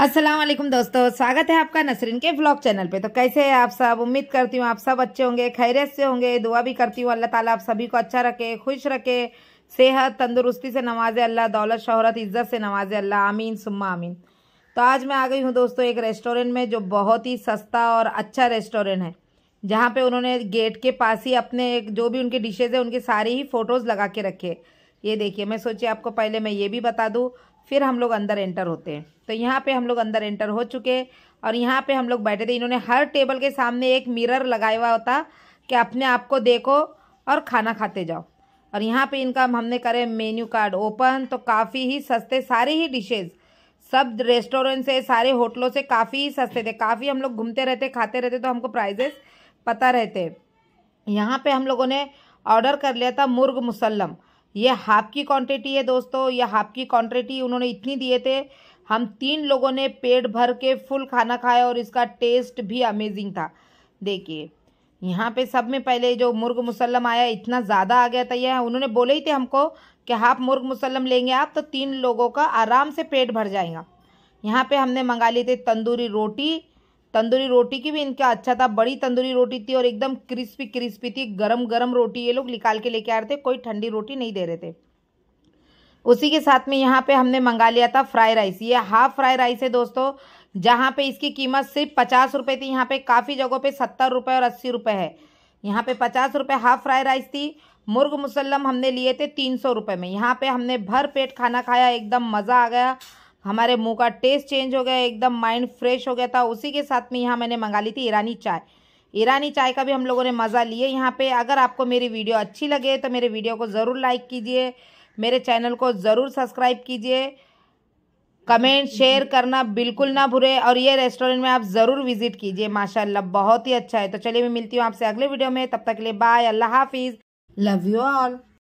अस्सलाम वालेकुम दोस्तों स्वागत है आपका नसरीन के ब्लॉग चैनल पे तो कैसे हैं आप सब उम्मीद करती हूँ आप सब अच्छे होंगे खैरियत से होंगे दुआ भी करती हूँ अल्लाह ताला आप सभी को अच्छा रखे खुश रखे सेहत तंदुरुस्ती से नवाजे अल्लाह दौलत शहरत इज़्ज़त से नवाजे अल्लाह आमीन सुम्मा आमीन तो आज मैं आ गई हूँ दोस्तों एक रेस्टोरेंट में जो बहुत ही सस्ता और अच्छा रेस्टोरेंट है जहाँ पर उन्होंने गेट के पास ही अपने जो भी उनके डिशेज़ हैं उनके सारी ही फ़ोटोज़ लगा के रखे ये देखिए मैं सोचिए आपको पहले मैं ये भी बता दूँ फिर हम लोग अंदर एंटर होते हैं तो यहाँ पे हम लोग अंदर एंटर हो चुके और यहाँ पे हम लोग बैठे थे इन्होंने हर टेबल के सामने एक मिरर लगाया हुआ होता कि अपने आप को देखो और खाना खाते जाओ और यहाँ पे इनका हमने करे मेन्यू कार्ड ओपन तो काफ़ी ही सस्ते सारे ही डिशेज़ सब रेस्टोरेंट से सारे होटलों से काफ़ी ही सस्ते थे काफ़ी हम लोग घूमते रहते खाते रहते तो हमको प्राइजेस पता रहते यहाँ पर हम लोगों ने ऑर्डर कर लिया था मुर्ग मुसलम ये हाफ की क्वांटिटी है दोस्तों ये हाफ की क्वांटिटी उन्होंने इतनी दिए थे हम तीन लोगों ने पेट भर के फुल खाना खाया और इसका टेस्ट भी अमेजिंग था देखिए यहाँ पे सब में पहले जो मुर्ग मुसलम आया इतना ज़्यादा आ गया था यह उन्होंने बोले ही थे हमको कि हाफ मुर्ग मुसलम लेंगे आप तो तीन लोगों का आराम से पेट भर जाएगा यहाँ पे हमने मंगा ली थी तंदूरी रोटी तंदूरी रोटी की भी इनका अच्छा था बड़ी तंदूरी रोटी थी और एकदम क्रिस्पी क्रिस्पी थी गरम गरम रोटी ये लोग निकाल के लेके आ रहे थे कोई ठंडी रोटी नहीं दे रहे थे उसी के साथ में यहाँ पे हमने मंगा लिया था फ्राई राइस ये हाफ फ्राई राइस है दोस्तों जहाँ पे इसकी कीमत सिर्फ पचास रुपये थी यहाँ पे काफ़ी जगहों पे सत्तर रुपये और अस्सी रुपये है यहाँ पे पचास रुपये हाफ फ्राई राइस थी मुर्ग मुसलम हमने लिए थे तीन सौ रुपये में यहाँ पे हमने भर पेट खाना खाया एकदम मज़ा आ गया हमारे मुंह का टेस्ट चेंज हो गया एकदम माइंड फ्रेश हो गया था उसी के साथ में यहाँ मैंने मंगा ली थी ईरानी चाय ईरानी चाय का भी हम लोगों ने मज़ा लिया यहाँ पे अगर आपको मेरी वीडियो अच्छी लगे तो मेरे वीडियो को ज़रूर लाइक कीजिए मेरे चैनल को ज़रूर सब्सक्राइब कीजिए कमेंट शेयर करना बिल्कुल ना भूलें और ये रेस्टोरेंट में आप ज़रूर विज़िट कीजिए माशाल्लाह बहुत ही अच्छा है तो चलिए मैं मिलती हूँ आपसे अगले वीडियो में तब तक के लिए बाय अल्लाह हाफिज़ लव यू ऑल